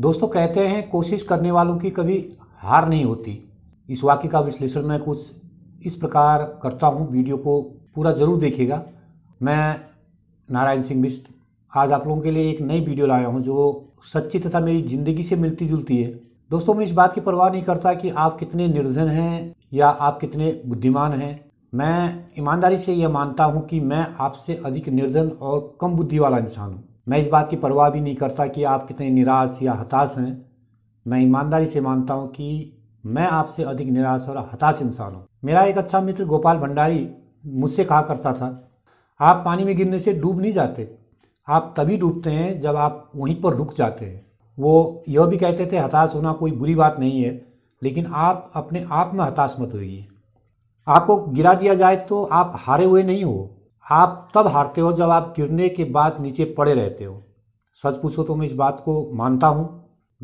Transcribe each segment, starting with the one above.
दोस्तों कहते हैं कोशिश करने वालों की कभी हार नहीं होती इस वाक्य का विश्लेषण मैं कुछ इस प्रकार करता हूँ वीडियो को पूरा ज़रूर देखिएगा मैं नारायण सिंह मिश्र आज आप लोगों के लिए एक नई वीडियो लाया हूँ जो सच्ची तथा मेरी ज़िंदगी से मिलती जुलती है दोस्तों मैं इस बात की परवाह नहीं करता कि आप कितने निर्धन हैं या आप कितने बुद्धिमान हैं मैं ईमानदारी से यह मानता हूँ कि मैं आपसे अधिक निर्धन और कम बुद्धि वाला इंसान हूँ मैं इस बात की परवाह भी नहीं करता कि आप कितने निराश या हताश हैं मैं ईमानदारी से मानता हूँ कि मैं आपसे अधिक निराश और हताश इंसान हूँ मेरा एक अच्छा मित्र गोपाल भंडारी मुझसे कहा करता था आप पानी में गिरने से डूब नहीं जाते आप तभी डूबते हैं जब आप वहीं पर रुक जाते हैं वो यह भी कहते थे हताश होना कोई बुरी बात नहीं है लेकिन आप अपने आप में हताश मत होइए आपको गिरा दिया जाए तो आप हारे हुए नहीं हो आप तब हारते हो जब आप गिरने के बाद नीचे पड़े रहते हो सच पूछो तो मैं इस बात को मानता हूँ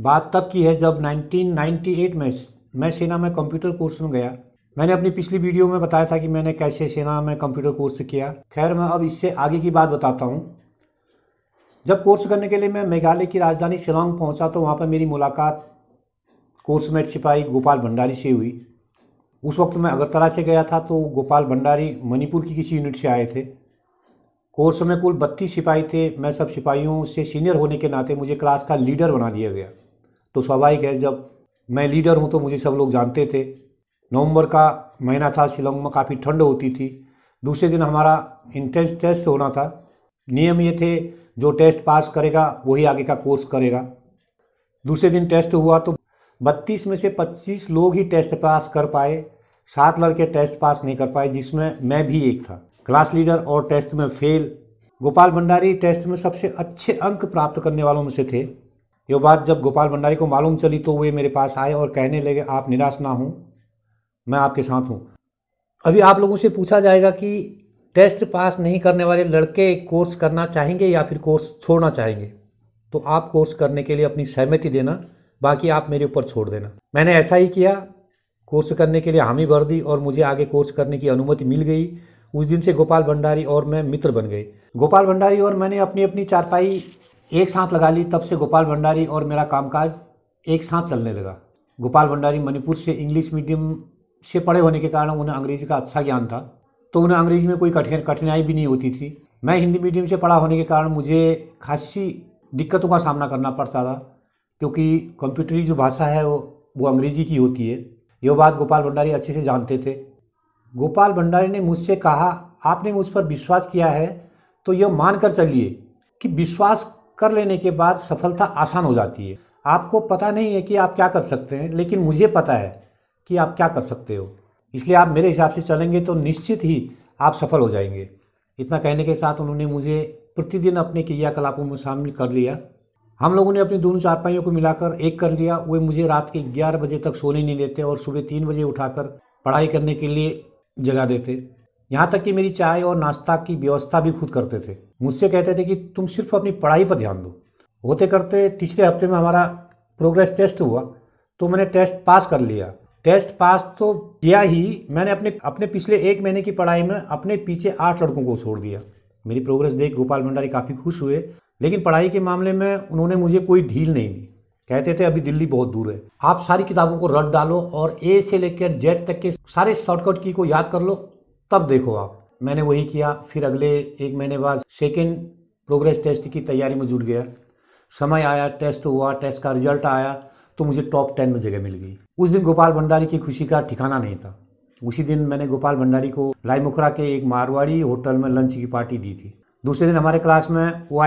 बात तब की है जब 1998 में मैं सेना में कंप्यूटर कोर्स में गया मैंने अपनी पिछली वीडियो में बताया था कि मैंने कैसे सेना में कंप्यूटर कोर्स किया खैर मैं अब इससे आगे की बात बताता हूँ जब कोर्स करने के लिए मैं मेघालय की राजधानी शिलोंग पहुँचा तो वहाँ पर मेरी मुलाकात कोर्समेट सिपाही गोपाल भंडारी से हुई उस वक्त मैं अगरतला से गया था तो गोपाल भंडारी मणिपुर की किसी यूनिट से आए थे कोर्स में कुल बत्तीस सिपाही थे मैं सब सिपाहियों से सीनियर होने के नाते मुझे क्लास का लीडर बना दिया गया तो स्वाभाविक है जब मैं लीडर हूँ तो मुझे सब लोग जानते थे नवंबर का महीना था शिलोंग में काफ़ी ठंड होती थी दूसरे दिन हमारा इंट्रेंस टेस्ट होना था नियम ये थे जो टेस्ट पास करेगा वही आगे का कोर्स करेगा दूसरे दिन टेस्ट हुआ तो बत्तीस में से पच्चीस लोग ही टेस्ट पास कर पाए सात लड़के टेस्ट पास नहीं कर पाए जिसमें मैं भी एक था क्लास लीडर और टेस्ट में फेल गोपाल भंडारी टेस्ट में सबसे अच्छे अंक प्राप्त करने वालों में से थे ये बात जब गोपाल भंडारी को मालूम चली तो वे मेरे पास आए और कहने लगे आप निराश ना हों मैं आपके साथ हूँ अभी आप लोगों से पूछा जाएगा कि टेस्ट पास नहीं करने वाले लड़के कोर्स करना चाहेंगे या फिर कोर्स छोड़ना चाहेंगे तो आप कोर्स करने के लिए अपनी सहमति देना बाकी आप मेरे ऊपर छोड़ देना मैंने ऐसा ही किया कोर्स करने के लिए हामी भर दी और मुझे आगे कोर्स करने की अनुमति मिल गई उस दिन से गोपाल भंडारी और मैं मित्र बन गए गोपाल भंडारी और मैंने अपनी अपनी चारपाई एक साथ लगा ली तब से गोपाल भंडारी और मेरा कामकाज एक साथ चलने लगा गोपाल भंडारी मणिपुर से इंग्लिश मीडियम से पढ़े होने के कारण उन्हें अंग्रेजी का अच्छा ज्ञान था तो उन्हें अंग्रेजी में कोई कठिन कठिनाई भी नहीं होती थी मैं हिंदी मीडियम से पढ़ा होने के कारण मुझे खासी दिक्कतों का सामना करना पड़ता था क्योंकि कंप्यूटरी जो भाषा है वो वो अंग्रेजी की होती है यह बात गोपाल भंडारी अच्छे से जानते थे गोपाल भंडारी ने मुझसे कहा आपने मुझ पर विश्वास किया है तो यह मानकर चलिए कि विश्वास कर लेने के बाद सफलता आसान हो जाती है आपको पता नहीं है कि आप क्या कर सकते हैं लेकिन मुझे पता है कि आप क्या कर सकते हो इसलिए आप मेरे हिसाब से चलेंगे तो निश्चित ही आप सफल हो जाएंगे इतना कहने के साथ उन्होंने मुझे प्रतिदिन अपने क्रियाकलापों में शामिल कर लिया हम लोगों ने अपनी दोनों चारपाइयों को मिलाकर एक कर लिया वे मुझे रात के ग्यारह बजे तक सोने नहीं देते और सुबह तीन बजे उठाकर पढ़ाई करने के लिए जगा देते यहाँ तक कि मेरी चाय और नाश्ता की व्यवस्था भी खुद करते थे मुझसे कहते थे कि तुम सिर्फ अपनी पढ़ाई पर ध्यान दो होते करते तीसरे हफ्ते में हमारा प्रोग्रेस टेस्ट हुआ तो मैंने टेस्ट पास कर लिया टेस्ट पास तो किया ही मैंने अपने अपने पिछले एक महीने की पढ़ाई में अपने पीछे आठ लड़कों को छोड़ दिया मेरी प्रोग्रेस देख गोपाल भंडारी काफ़ी खुश हुए लेकिन पढ़ाई के मामले में उन्होंने मुझे कोई ढील नहीं दी कहते थे अभी दिल्ली बहुत दूर है आप सारी किताबों को रट डालो और ए से लेकर जेड तक के सारे शॉर्टकट की को याद कर लो तब देखो आप मैंने वही किया फिर अगले एक महीने बाद सेकेंड प्रोग्रेस टेस्ट की तैयारी में जुट गया समय आया टेस्ट हुआ टेस्ट का रिजल्ट आया तो मुझे टॉप टेन में जगह मिल गई उस दिन गोपाल भंडारी की खुशी का ठिकाना नहीं था उसी दिन मैंने गोपाल भंडारी को मुखरा के एक मारवाड़ी होटल में लंच की पार्टी दी थी दूसरे दिन हमारे क्लास में ओ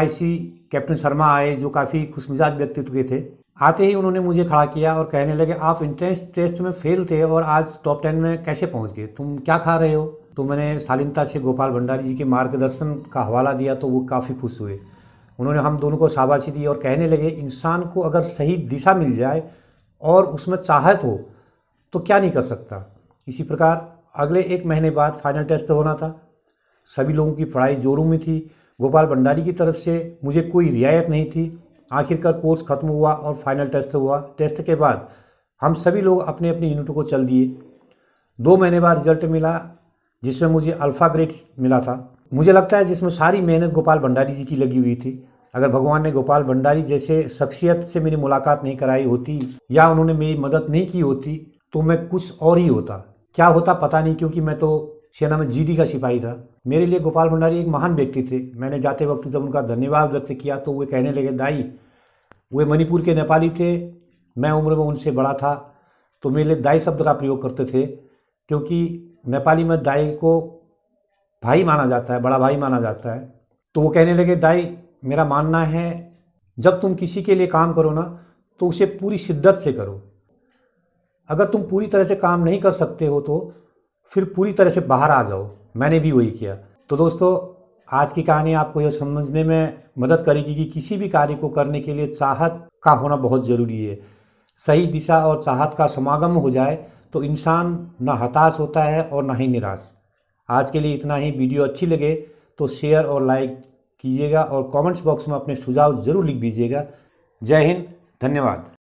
कैप्टन शर्मा आए जो काफ़ी खुशमिजाज व्यक्तित्व के थे आते ही उन्होंने मुझे खड़ा किया और कहने लगे आप इंट्रेंस टेस्ट में फेल थे और आज टॉप टेन में कैसे पहुंच गए तुम क्या खा रहे हो तो मैंने शालीनता से गोपाल भंडारी जी के मार्गदर्शन का हवाला दिया तो वो काफ़ी खुश हुए उन्होंने हम दोनों को शाबाशी दी और कहने लगे इंसान को अगर सही दिशा मिल जाए और उसमें चाहत हो तो क्या नहीं कर सकता इसी प्रकार अगले एक महीने बाद फाइनल टेस्ट होना था सभी लोगों की पढ़ाई जोरों में थी गोपाल भंडारी की तरफ से मुझे कोई रियायत नहीं थी आखिरकार कोर्स खत्म हुआ और फाइनल टेस्ट हुआ टेस्ट के बाद हम सभी लोग अपने अपने यूनिटों को चल दिए दो महीने बाद रिजल्ट मिला जिसमें मुझे अल्फ़ा ग्रेड मिला था मुझे लगता है जिसमें सारी मेहनत गोपाल भंडारी जी की लगी हुई थी अगर भगवान ने गोपाल भंडारी जैसे शख्सियत से मेरी मुलाकात नहीं कराई होती या उन्होंने मेरी मदद नहीं की होती तो मैं कुछ और ही होता क्या होता पता नहीं क्योंकि मैं तो सेना में जीडी का सिपाही था मेरे लिए गोपाल भंडारी एक महान व्यक्ति थे मैंने जाते वक्त जब उनका धन्यवाद व्यक्त किया तो वे कहने लगे दाई वे मणिपुर के नेपाली थे मैं उम्र में उनसे बड़ा था तो मेरे लिए दाई शब्द का प्रयोग करते थे क्योंकि नेपाली में दाई को भाई माना जाता है बड़ा भाई माना जाता है तो वो कहने लगे दाई मेरा मानना है जब तुम किसी के लिए काम करो ना तो उसे पूरी शिद्दत से करो अगर तुम पूरी तरह से काम नहीं कर सकते हो तो फिर पूरी तरह से बाहर आ जाओ मैंने भी वही किया तो दोस्तों आज की कहानी आपको यह समझने में मदद करेगी कि, कि किसी भी कार्य को करने के लिए चाहत का होना बहुत ज़रूरी है सही दिशा और चाहत का समागम हो जाए तो इंसान न हताश होता है और ना ही निराश आज के लिए इतना ही वीडियो अच्छी लगे तो शेयर और लाइक कीजिएगा और कमेंट्स बॉक्स में अपने सुझाव ज़रूर लिख दीजिएगा जय हिंद धन्यवाद